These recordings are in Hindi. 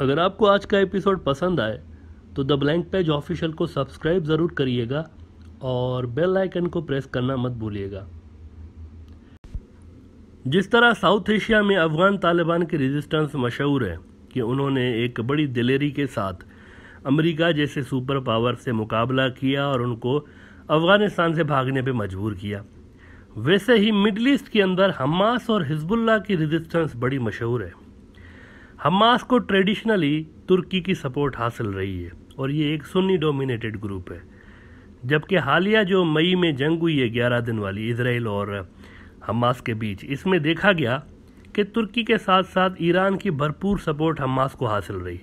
अगर आपको आज का एपिसोड पसंद आए तो द ब्लैंक पेज ऑफिशियल को सब्सक्राइब ज़रूर करिएगा और बेल आइकन को प्रेस करना मत भूलिएगा जिस तरह साउथ एशिया में अफ़गान तालिबान की रेजिस्टेंस मशहूर है कि उन्होंने एक बड़ी दिलेरी के साथ अमेरिका जैसे सुपर पावर से मुकाबला किया और उनको अफ़गानिस्तान से भागने पर मजबूर किया वैसे ही मिडल ईस्ट के अंदर हमास और हिजबुल्ला की रेजिस्टेंस बड़ी मशहूर है हमास को ट्रेडिशनली तुर्की की सपोर्ट हासिल रही है और ये एक सुन्नी डोमिनेटेड ग्रुप है जबकि हालिया जो मई में जंग हुई है ग्यारह दिन वाली इसराइल और हमास के बीच इसमें देखा गया कि तुर्की के साथ साथ ईरान की भरपूर सपोर्ट हमास को हासिल रही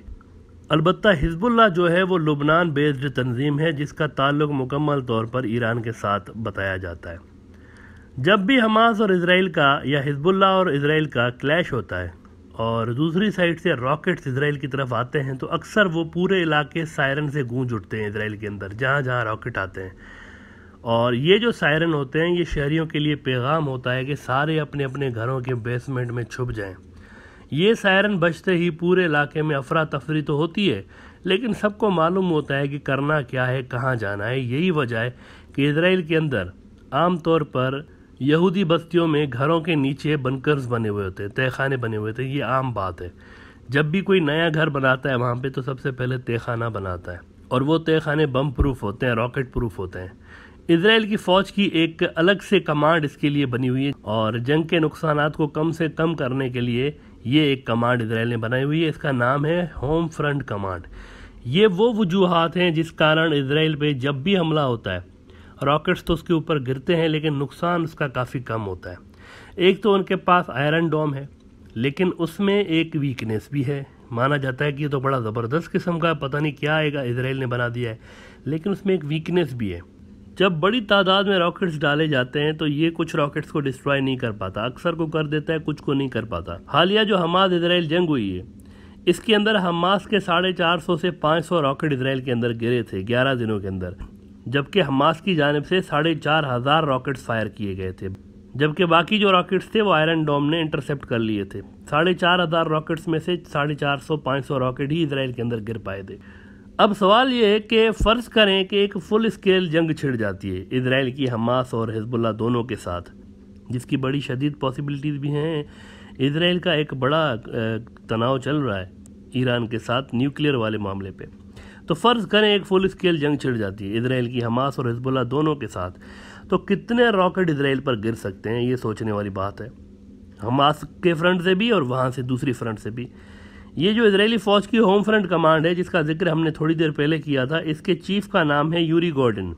अलबत् हिजबुल्ला जो है वो लुबनान बेस्ड तंजीम है जिसका ताल्लुक मुकम्मल तौर पर ईरान के साथ बताया जाता है जब भी हमास और इसराइल का या हिजबुल्ला और इसराइल का क्लैश होता है और दूसरी साइड से रॉकेट्स इसराइल की तरफ आते हैं तो अक्सर वो पूरे इलाके सायरन से गूंज उठते हैं इसराइल के अंदर जहाँ जहाँ रॉकेट आते हैं और ये जो सायरन होते हैं ये शहरीों के लिए पैगाम होता है कि सारे अपने अपने घरों के बेसमेंट में छुप जाएं ये सायरन बजते ही पूरे इलाके में अफरा तफरी तो होती है लेकिन सबको मालूम होता है कि करना क्या है कहाँ जाना है यही वजह है कि इसराइल के अंदर आमतौर पर यहूदी बस्तियों में घरों के नीचे बनकर्स बने हुए होते हैं तहखाने बने हुए थे ये आम बात है जब भी कोई नया घर बनाता है वहाँ पे तो सबसे पहले तहखाना बनाता है और वो तहखाने बम प्रूफ होते हैं रॉकेट प्रूफ होते हैं इसराइल की फ़ौज की एक अलग से कमांड इसके लिए बनी हुई है और जंग के नुकसान को कम से कम करने के लिए ये एक कमांड इसराइल ने बनाई हुई है इसका नाम है होम फ्रंट कमांड ये वो वजूहत हैं जिस कारण इसराइल पे जब भी हमला होता है रॉकेट्स तो उसके ऊपर गिरते हैं लेकिन नुकसान उसका काफ़ी कम होता है एक तो उनके पास आयरन डोम है लेकिन उसमें एक वीकनेस भी है माना जाता है कि ये तो बड़ा ज़बरदस्त किस्म का पता नहीं क्या आएगा इसराइल ने बना दिया है लेकिन उसमें एक वीकनेस भी है जब बड़ी तादाद में रॉकेट्स डाले जाते हैं तो ये कुछ रॉकेट्स को डिस्ट्रॉय नहीं कर पाता अक्सर को कर देता है कुछ को नहीं कर पाता हालिया जो हमास इसराइल जंग हुई है इसके अंदर हमास के साढ़े चार सौ से पाँच सौ रॉकेट इसराइल के अंदर गिरे थे ग्यारह दिनों के अंदर जबकि हमास की जानब से साढ़े चार हज़ार रॉकेट्स फायर किए गए थे जबकि बाकी जो रॉकेट्स थे वो आयरन डोम ने इंटरसेप्ट कर लिए थे साढ़े चार हज़ार रॉकेट्स में से साढ़े चार सौ पाँच सौ रॉकेट ही इसराइल के अंदर गिर पाए थे अब सवाल ये है कि फ़र्ज़ करें कि एक फुल स्केल जंग छिड़ जाती है इसराइल की हमास और हिजबुल्ला दोनों के साथ जिसकी बड़ी शदीद पॉसिबिलिटीज़ भी हैं इसराइल का एक बड़ा तनाव चल रहा है ईरान के साथ न्यूक्लियर वाले मामले पर तो फ़र्ज़ करें एक फुल स्केल जंग छिड़ जाती है इसराइल की हमास और हिजबुल्ला दोनों के साथ तो कितने रॉकेट इसराइल पर गिर सकते हैं ये सोचने वाली बात है हमास के फ्रंट से भी और वहाँ से दूसरी फ्रंट से भी ये जो इसराइली फ़ौज की होम फ्रंट कमांड है जिसका जिक्र हमने थोड़ी देर पहले किया था इसके चीफ का नाम है यूरी गॉर्डन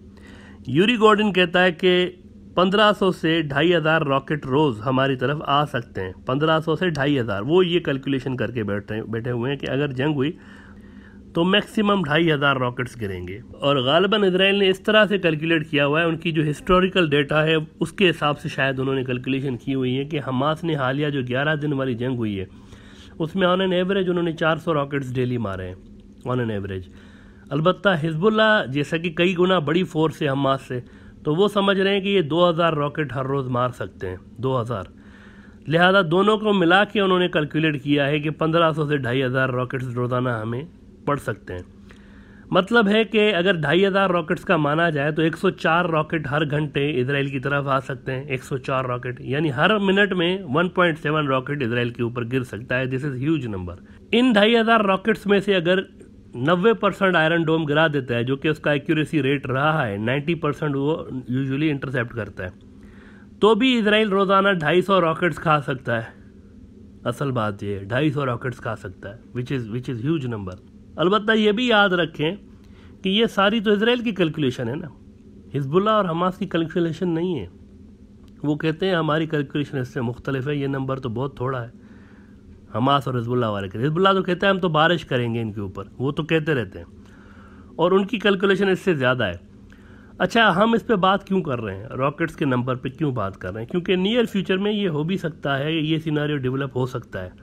यूरी गॉर्डन कहता है कि 1500 से ढाई हज़ार रॉकेट रोज़ हमारी तरफ आ सकते हैं 1500 से ढाई हज़ार वो ये कैलकुलेशन करके बैठे बैठे हुए हैं कि अगर जंग हुई तो मैक्सिमम ढाई हज़ार रॉकेट्स गिरेंगे और गालबन इसराइल ने इस तरह से कैलकुलेट किया हुआ है उनकी जो हिस्टोरिकल डेटा है उसके हिसाब से शायद उन्होंने कैलकुलेशन की हुई है कि हमास ने हालिया जो ग्यारह दिन वाली जंग हुई है उसमें ऑन एन एवरेज उन्होंने चार सौ रॉकेट्स डेली मारे हैं ऑन एन एवरेज अलबत् हिजबुल्ला जैसा कि कई गुना बड़ी फोर्स है हमास से तो वो समझ रहे हैं कि ये हज़ार रॉकेट हर रोज़ मार सकते हैं हज़ार लिहाजा दोनों को मिला के उन्होंने कैलकुलेट किया है कि 1500 से ढाई हज़ार रॉकेट्स रोज़ाना हमें पढ़ सकते हैं मतलब है कि अगर ढाई हज़ार रॉकेट्स का माना जाए तो 104 रॉकेट हर घंटे इसराइल की तरफ आ सकते हैं 104 रॉकेट यानी हर मिनट में 1.7 रॉकेट इसराइल के ऊपर गिर सकता है दिस इज़ ह्यूज नंबर इन ढाई हज़ार रॉकेट्स में से अगर 90 परसेंट आयरन डोम गिरा देता है जो कि उसका एक्यूरेसी रेट रहा है 90 परसेंट वो यूजली इंटरसेप्ट करता है तो भी इसराइल रोज़ाना ढाई रॉकेट्स खा सकता है असल बात यह है ढाई रॉकेट्स खा सकता है which is which is huge number अलबत् ये भी याद रखें कि ये सारी तो इसराइल की कैलकुलेशन है ना हिजबुल्ला और हमास की कैलकुलेशन नहीं है वो कहते हैं हमारी कैलकुलेशन इससे मुख्तलिफ है ये नंबर तो बहुत थोड़ा है हमास और हिजबुल्ला वाले के हिजबुल्ला तो कहते हैं तो हम तो बारिश करेंगे इनके ऊपर वो तो कहते रहते हैं और उनकी कैलकुलेशन इससे ज़्यादा है अच्छा हम इस पर बात क्यों कर रहे हैं रॉकेट्स के नंबर पर क्यों बात कर रहे हैं क्योंकि नियर फ्यूचर में ये हो भी सकता है ये सीनारी डेवलप हो सकता है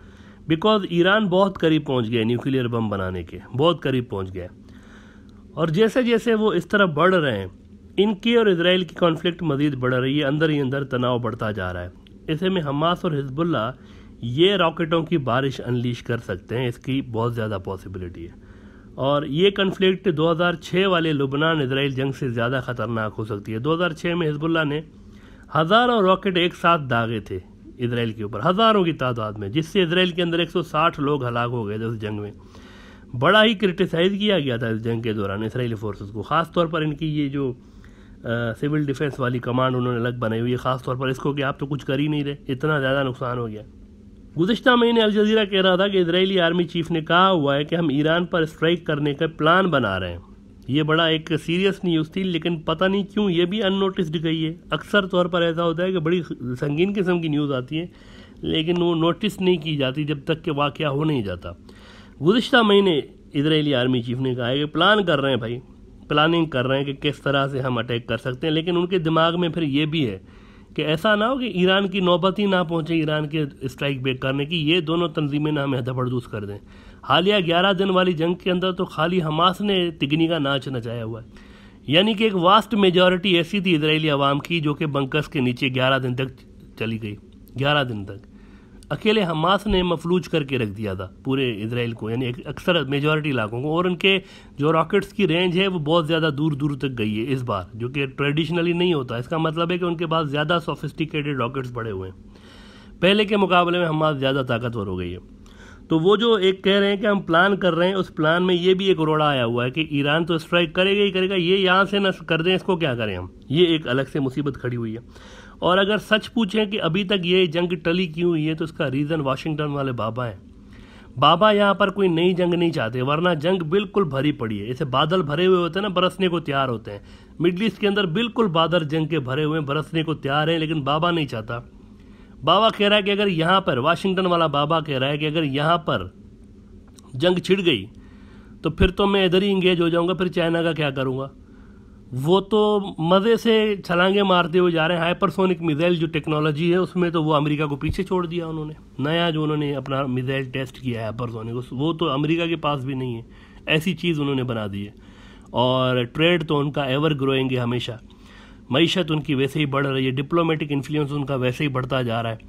बिकॉज ईरान बहुत करीब पहुंच गया न्यूक्लियर बम बनाने के बहुत करीब पहुंच गया और जैसे जैसे वो इस तरह बढ़ रहे हैं इनकी और इसराइल की कॉन्फ्लिक्ट मजीद बढ़ रही है अंदर ही अंदर तनाव बढ़ता जा रहा है ऐसे में हमास और हिजबुल्ला ये रॉकेटों की बारिश अनलीश कर सकते हैं इसकी बहुत ज़्यादा पॉसिबिलिटी है और ये कन्फ्लिक्ट छः वाले लुबनान इसराइल जंग से ज़्यादा ख़तरनाक हो सकती है छः में हिजबुल्ला ने हज़ारों रॉकेट एक साथ दागे थे इसराइल के ऊपर हज़ारों की तादाद में जिससे इसराइल के अंदर 160 लोग हलाक हो गए थे उस जंग में बड़ा ही क्रिटिसाइज़ किया गया था इस जंग के दौरान इसराइली फोर्सेस को ख़ास तौर पर इनकी ये जो आ, सिविल डिफेंस वाली कमांड उन्होंने अलग बनाई हुई है ख़ास तौर पर इसको कि आप तो कुछ कर ही नहीं रहे इतना ज़्यादा नुकसान हो गया गुजशत महीने अलज़ीरा कह रहा था कि इसराइली आर्मी चीफ ने कहा हुआ है कि हम ईरान पर स्ट्राइक करने का प्लान बना रहे हैं ये बड़ा एक सीरियस न्यूज़ थी लेकिन पता नहीं क्यों ये भी अननोटिस्ड गई है अक्सर तौर पर ऐसा होता है कि बड़ी संगीन किस्म की न्यूज़ आती है लेकिन वो नोटिस नहीं की जाती जब तक कि वाक़ हो नहीं जाता गुज्त महीने इसराइली आर्मी चीफ ने कहा है कि प्लान कर रहे हैं भाई प्लानिंग कर रहे हैं कि किस तरह से हम अटैक कर सकते हैं लेकिन उनके दिमाग में फिर ये भी है कि ऐसा ना हो कि ईरान की नौबत ही ना पहुँचे ईरान के स्ट्राइक बैक करने की ये दोनों तनजीमें ना हमें हथपड़दूस कर दें हालिया ग्यारह दिन वाली जंग के अंदर तो खाली हमास ने तिगनी का नाच नचाया हुआ है यानी कि एक वास्ट मेजॉरिटी ऐसी थी इसराइली आवाम की जो कि बंकस के नीचे ग्यारह दिन तक चली गई ग्यारह दिन तक अकेले हमास ने मफलूज करके रख दिया था पूरे इसराइल को यानी अक्सर मेजॉरिटी इलाकों को और उनके जो रॉकेट्स की रेंज है वो बहुत ज़्यादा दूर दूर तक गई है इस बार जो कि ट्रेडिशनली नहीं होता इसका मतलब है कि उनके पास ज़्यादा सोफिस्टिकेटेड रॉकेट्स पड़े हुए हैं पहले के मुकाबले में हमास ज़्यादा ताकतवर हो गई है तो वो जो एक कह रहे हैं कि हम प्लान कर रहे हैं उस प्लान में ये भी एक रोड़ा आया हुआ है कि ईरान तो स्ट्राइक करेगा ही करेगा ये यहाँ से ना कर दें इसको क्या करें हम ये एक अलग से मुसीबत खड़ी हुई है और अगर सच पूछें कि अभी तक ये जंग टली क्यों हुई है तो इसका रीज़न वाशिंगटन वाले बाबा हैं बाबा यहाँ पर कोई नई जंग नहीं चाहते वरना जंग बिल्कुल भरी पड़ी है इसे बादल भरे हुए होते हैं ना बरसने को तैयार होते हैं मिडल ईस्ट के अंदर बिल्कुल बादल जंग के भरे हुए हैं बरसने को तैयार हैं लेकिन बाबा नहीं चाहता बाबा कह रहा है कि अगर यहाँ पर वाशिंगटन वाला बाबा कह रहा है कि अगर यहाँ पर जंग छिड़ गई तो फिर तो मैं इधर ही इंगेज हो जाऊँगा फिर चाइना का क्या करूँगा वो तो मज़े से छलांगे मारते हुए जा रहे हैं हाइपरसोनिक मिज़ाइल जो टेक्नोलॉजी है उसमें तो वो अमेरिका को पीछे छोड़ दिया उन्होंने नया जो उन्होंने अपना मिज़ाइल टेस्ट किया है हाइपरसोनिक वो तो अमेरिका के पास भी नहीं है ऐसी चीज़ उन्होंने बना दी है और ट्रेड तो उनका एवर ग्रोइंग है हमेशा मीशत उनकी वैसे ही बढ़ रही है डिप्लोमेटिक इन्फ्लुएंस उनका वैसे ही बढ़ता जा रहा है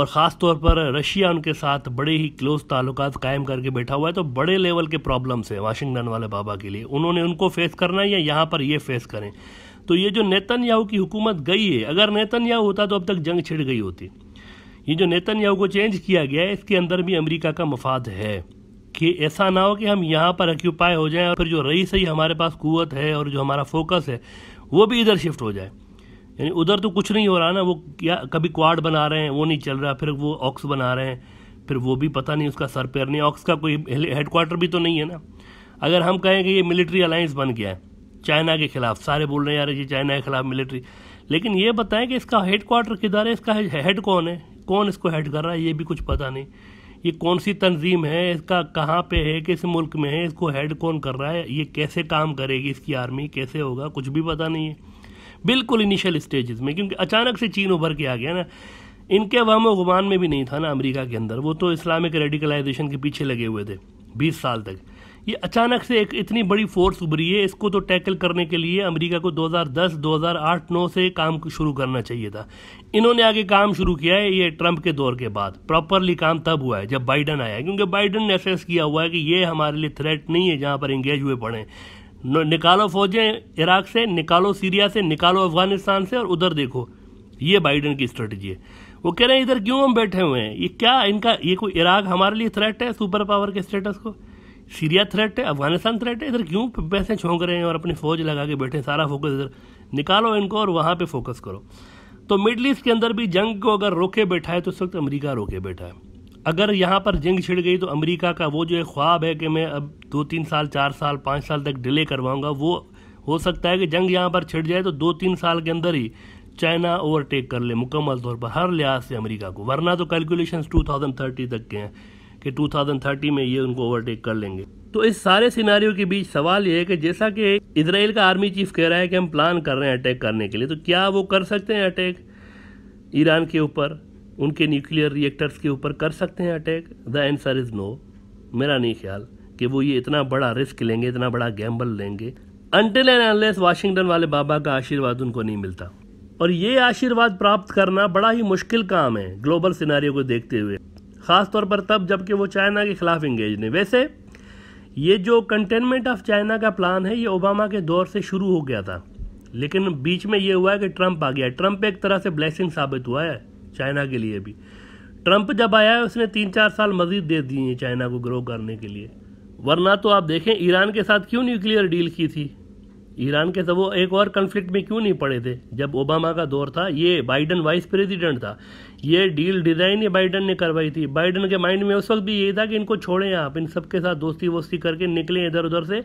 और ख़ास तौर पर रशिया उनके साथ बड़े ही क्लोज ताल्लुक कायम करके बैठा हुआ है तो बड़े लेवल के प्रॉब्लम्स हैं वाशिंगटन वाले बाबा के लिए उन्होंने उनको फेस करना है या यहाँ पर ये फेस करें तो ये जो नेतन की हुकूमत गई है अगर नेतन होता तो अब तक जंग छिड़ गई होती ये जो नेतन को चेंज किया गया है इसके अंदर भी अमरीका का मफाद है कि ऐसा ना हो कि हम यहाँ पर ऑक्यूपाई हो जाएं और फिर जो रही सही हमारे पास कुत है और जो हमारा फोकस है वो भी इधर शिफ्ट हो जाए यानी उधर तो कुछ नहीं हो रहा ना वो क्या कभी क्वाड बना रहे हैं वो नहीं चल रहा फिर वो ऑक्स बना रहे हैं फिर वो भी पता नहीं उसका सर पैर नहीं ऑक्स का कोई हेडक्वार्टर भी तो नहीं है ना अगर हम कहें कि ये मिलिट्री अलायंस बन गया है चाइना के खिलाफ सारे बोल रहे हैं यार ये चाइना के खिलाफ मिलिट्री लेकिन ये बताएं कि इसका हेड क्वार्टर किधर है इसका हेड कौन है कौन इसको हेड कर रहा है ये भी कुछ पता नहीं ये कौन सी तंजीम है इसका कहाँ पे है किस मुल्क में है इसको हेड कौन कर रहा है ये कैसे काम करेगी इसकी आर्मी कैसे होगा कुछ भी पता नहीं है बिल्कुल इनिशियल स्टेजेस में क्योंकि अचानक से चीन उभर के आ गया ना इनके अवाम गुमान में भी नहीं था ना अमेरिका के अंदर वो तो इस्लामिक रेडिकलाइजेशन के पीछे लगे हुए थे बीस साल तक ये अचानक से एक इतनी बड़ी फोर्स उभरी है इसको तो टैकल करने के लिए अमेरिका को 2010 2008 9 से काम शुरू करना चाहिए था इन्होंने आगे काम शुरू किया है ये ट्रंप के दौर के बाद प्रॉपरली काम तब हुआ है जब बाइडन आया क्योंकि बाइडन ने एसेस किया हुआ है कि ये हमारे लिए थ्रेट नहीं है जहाँ पर इंगेज हुए पड़े निकालो फौजें इराक से निकालो सीरिया से निकालो अफगानिस्तान से और उधर देखो ये बाइडन की स्ट्रेटजी है वो कह रहे हैं इधर क्यों हम बैठे हुए हैं ये क्या इनका ये कोई इराक हमारे लिए थ्रेट है सुपर पावर के स्टेटस को सीरिया थ्रेट है अफगानिस्तान थ्रेट है इधर क्यों पैसे छोंक रहे हैं और अपनी फौज लगा के बैठे सारा फोकस इधर निकालो इनको और वहाँ पर फोकस करो तो मिडल ईस्ट के अंदर भी जंग को अगर रोके बैठा है तो इस वक्त अमरीका रोके बैठा है अगर यहाँ पर जंग छिड़ गई तो अमेरिका का वो जो एक ख्वाब है कि मैं अब दो तीन साल चार साल पाँच साल तक डिले करवाऊँगा वो हो सकता है कि जंग यहाँ पर छिड़ जाए तो दो तीन साल के अंदर ही चाइना ओवरटेक कर ले मुकम्मल तौर पर हर लिहाज से अमेरिका को वरना तो कैलकुलेशंस 2030 तक के हैं कि 2030 में ये उनको ओवरटेक कर लेंगे तो इस सारे सिनारियों के बीच सवाल ये है कि जैसा कि इसराइल का आर्मी चीफ कह रहा है कि हम प्लान कर रहे हैं अटैक करने के लिए तो क्या वो कर सकते हैं अटैक ईरान के ऊपर उनके न्यूक्लियर रिएक्टर्स के ऊपर कर सकते हैं attack the answer is no मेरा नहीं ख्याल कि वो ये इतना बड़ा रिस्क लेंगे इतना बड़ा गैम्बल लेंगे अनटिल एंड अनलेस वाशिंगटन वाले बाबा का आशीर्वाद उनको नहीं मिलता और ये आशीर्वाद प्राप्त करना बड़ा ही मुश्किल काम है ग्लोबल सिनारियों को देखते हुए ख़ास तौर पर तब जबकि वो चाइना के खिलाफ इंगेज नहीं वैसे ये जो कंटेनमेंट ऑफ चाइना का प्लान है ये ओबामा के दौर से शुरू हो गया था लेकिन बीच में ये हुआ है कि ट्रंप आ गया ट्रंप एक तरह से ब्लेसिंग साबित हुआ है चाइना के लिए भी ट्रंप जब आया है उसने तीन चार साल मजीद दे दिए चाइना को ग्रो करने के लिए वरना तो आप देखें ईरान के साथ क्यों न्यूक्लियर डील की थी ईरान के तो वो एक और कन्फ्लिक्ट में क्यों नहीं पड़े थे जब ओबामा का दौर था ये बाइडन वाइस प्रेसिडेंट था ये डील डिज़ाइन ही बाइडन ने करवाई थी बाइडन के माइंड में उस वक्त भी यही था कि इनको छोड़ें आप इन सबके साथ दोस्ती वोस्ती करके निकलें इधर उधर से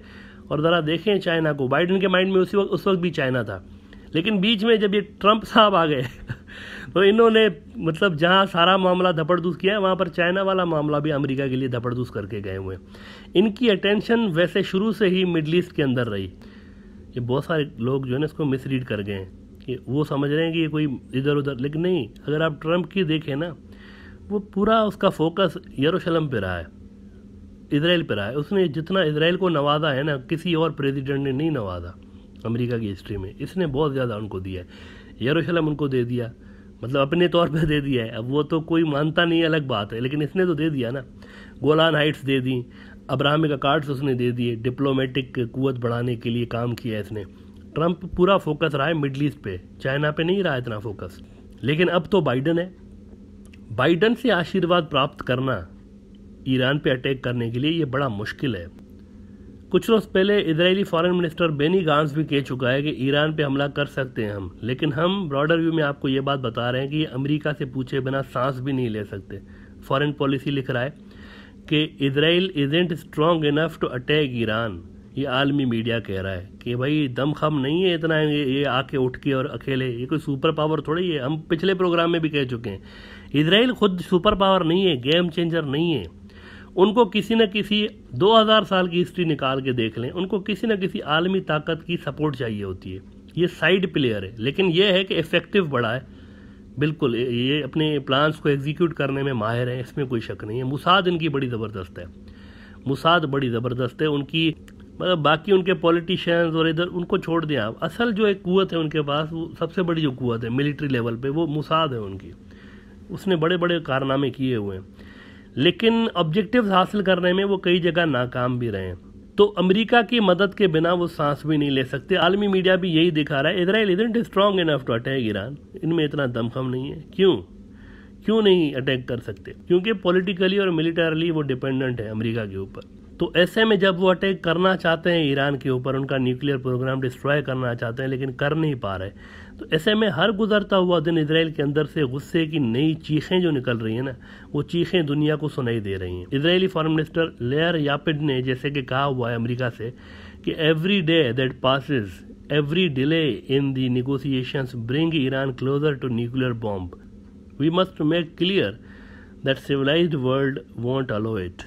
और ज़रा देखें चाइना को बाइडन के माइंड में उसी वक्त उस वक्त भी चाइना था लेकिन बीच में जब ये ट्रंप साहब आ गए तो इन्होंने मतलब जहाँ सारा मामला धपड़दूस किया है वहाँ पर चाइना वाला मामला भी अमेरिका के लिए धपड़दूस करके गए हुए हैं इनकी अटेंशन वैसे शुरू से ही मिडल ईस्ट के अंदर रही ये बहुत सारे लोग जो है ना इसको मिस रीड कर गए हैं कि वो समझ रहे हैं कि ये कोई इधर उधर लेकिन नहीं अगर आप ट्रम्प की देखें ना वो पूरा उसका फोकस यरूशलम पे रहा है इसराइल पे रहा है उसने जितना इसराइल को नवाजा है ना किसी और प्रेसिडेंट ने नहीं नवाजा अमेरिका की हिस्ट्री में इसने बहुत ज़्यादा उनको दिया है यरूशलम उनको दे दिया मतलब अपने तौर पे दे दिया है अब वो तो कोई मानता नहीं अलग बात है लेकिन इसने तो दे दिया ना गोलान हाइट्स दे दी का कार्ड्स उसने दे दिए डिप्लोमेटिक कुत बढ़ाने के लिए काम किया इसने ट्रंप पूरा फोकस रहा है मिडल ईस्ट पे चाइना पे नहीं रहा इतना फोकस लेकिन अब तो बाइडन है बाइडन से आशीर्वाद प्राप्त करना ईरान पे अटैक करने के लिए ये बड़ा मुश्किल है कुछ रोज़ पहले Israeli foreign minister Benny Gantz भी कह चुका है कि ईरान पे हमला कर सकते हैं हम लेकिन हम ब्रॉडर व्यू में आपको ये बात बता रहे हैं कि ये अमेरिका से पूछे बिना सांस भी नहीं ले सकते फॉरेन पॉलिसी लिख रहा है कि Israel isn't strong enough to attack Iran ये आलमी मीडिया कह रहा है कि भाई दम खम नहीं है इतना ये, ये आके उठ के और अकेले ये कोई सुपर पावर थोड़ी है हम पिछले प्रोग्राम में भी कह चुके हैं इसराइल खुद सुपर पावर नहीं है गेम चेंजर नहीं है उनको किसी न किसी 2000 साल की हिस्ट्री निकाल के देख लें उनको किसी न किसी आलमी ताकत की सपोर्ट चाहिए होती है ये साइड प्लेयर है लेकिन यह है कि इफेक्टिव बड़ा है बिल्कुल ये अपने प्लान्स को एग्जीक्यूट करने में माहिर हैं इसमें कोई शक नहीं है मुसाद इनकी बड़ी ज़बरदस्त है मुसाद बड़ी ज़बरदस्त है उनकी मतलब बाकी उनके पॉलिटिशियंस और इधर उनको छोड़ दें आप असल जो एक कुत है उनके पास वो सबसे बड़ी जो कुत है मिलिट्री लेवल पे वो मुसाद है उनकी उसने बड़े बड़े कारनामे किए हुए हैं लेकिन ऑब्जेक्टिव्स हासिल करने में वो कई जगह नाकाम भी रहे हैं तो अमेरिका की मदद के बिना वो सांस भी नहीं ले सकते आलमी मीडिया भी यही दिखा रहा है Israel isn't strong enough to attack Iran इनमें इतना दमखम नहीं है क्यों क्यों नहीं अटैक कर सकते क्योंकि पॉलिटिकली और मिलिटरली वो डिपेंडेंट है अमेरिका के ऊपर तो ऐसे में जब वो अटैक करना चाहते हैं ईरान के ऊपर उनका न्यूक्लियर प्रोग्राम डिस्ट्रॉय करना चाहते हैं लेकिन कर नहीं पा रहे तो ऐसे में हर गुजरता हुआ दिन इसराइल के अंदर से गुस्से की नई चीखें जो निकल रही हैं ना वो चीखें दुनिया को सुनाई दे रही हैं Israeli foreign minister Yair Lapid ने जैसे कि कहा हुआ है अमरीका से कि every day that passes every delay in the negotiation bring Iran closer to nuclear bomb we must make clear that civilised world won't allow it